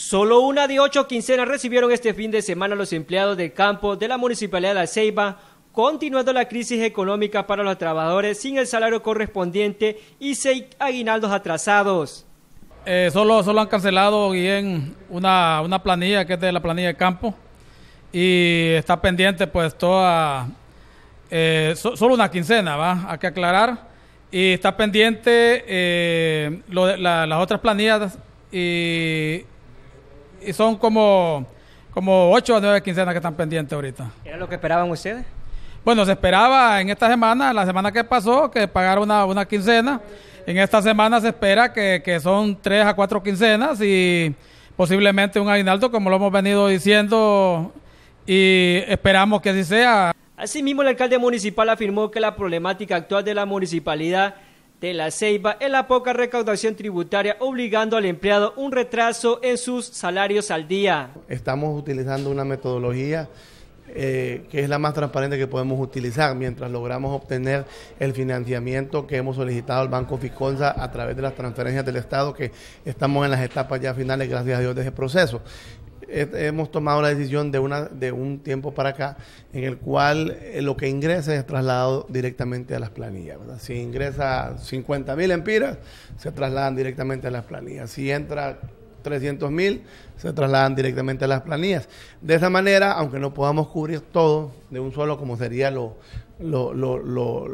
Solo una de ocho quincenas recibieron este fin de semana los empleados del campo de la Municipalidad de Aceiba, Ceiba, continuando la crisis económica para los trabajadores sin el salario correspondiente y seis aguinaldos atrasados. Eh, solo, han cancelado bien una, una planilla que es de la planilla de campo y está pendiente pues toda, eh, solo una quincena, ¿va? Hay que aclarar. Y está pendiente eh, las otras planillas y y son como, como 8 a 9 quincenas que están pendientes ahorita. ¿Era lo que esperaban ustedes? Bueno, se esperaba en esta semana, la semana que pasó, que pagara una, quincena. En esta semana se espera que, son 3 a 4 quincenas y posiblemente un aguinaldo, como lo hemos venido diciendo, y esperamos que así sea. Asimismo, el alcalde municipal afirmó que la problemática actual de la municipalidad de la Ceiba en la poca recaudación tributaria, obligando al empleado un retraso en sus salarios al día. Estamos utilizando una metodología eh, que es la más transparente que podemos utilizar mientras logramos obtener el financiamiento que hemos solicitado al Banco Ficonza a través de las transferencias del Estado, que estamos en las etapas ya finales, gracias a Dios, de ese proceso hemos tomado la decisión de, una, de un tiempo para acá en el cual eh, lo que ingresa es trasladado directamente a las planillas. Si ingresa 50 mil empiras, se trasladan directamente a las planillas. Si entra 300 mil, se trasladan directamente a las planillas. De esa manera, aunque no podamos cubrir todo de un solo, como sería lo, lo, lo, lo,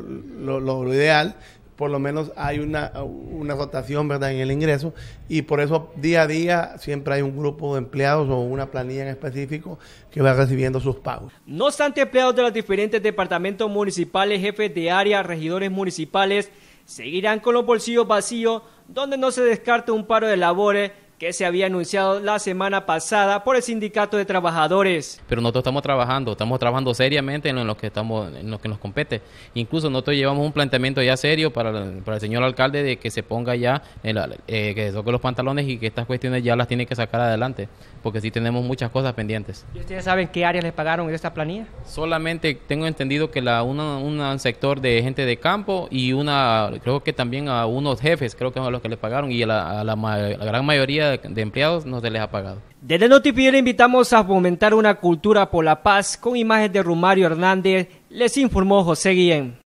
lo, ideal, por lo menos hay una, una rotación, ¿verdad?, en el ingreso y por eso día a día siempre hay un grupo de empleados o una planilla en específico que va recibiendo sus pagos. No obstante, empleados de los diferentes departamentos municipales, jefes de área, regidores municipales, seguirán con los bolsillos vacíos, donde no se descarte un paro de labores que se había anunciado la semana pasada por el sindicato de trabajadores. Pero nosotros estamos trabajando, estamos trabajando seriamente en lo que estamos, en lo que nos compete. Incluso nosotros llevamos un planteamiento ya serio para, el, señor alcalde de que se ponga ya, el, eh, que toque los pantalones y que estas cuestiones ya las tiene que sacar adelante, porque sí tenemos muchas cosas pendientes. ¿Y ustedes saben qué áreas les pagaron esta planilla? Solamente tengo entendido que la una, un sector de gente de campo y una, creo que también a unos jefes, creo que son los que les pagaron y a la, la gran mayoría de, empleados no se les ha pagado. Desde Notipier invitamos a fomentar una cultura por la paz con imágenes de Rumario Hernández, les informó José Guillén.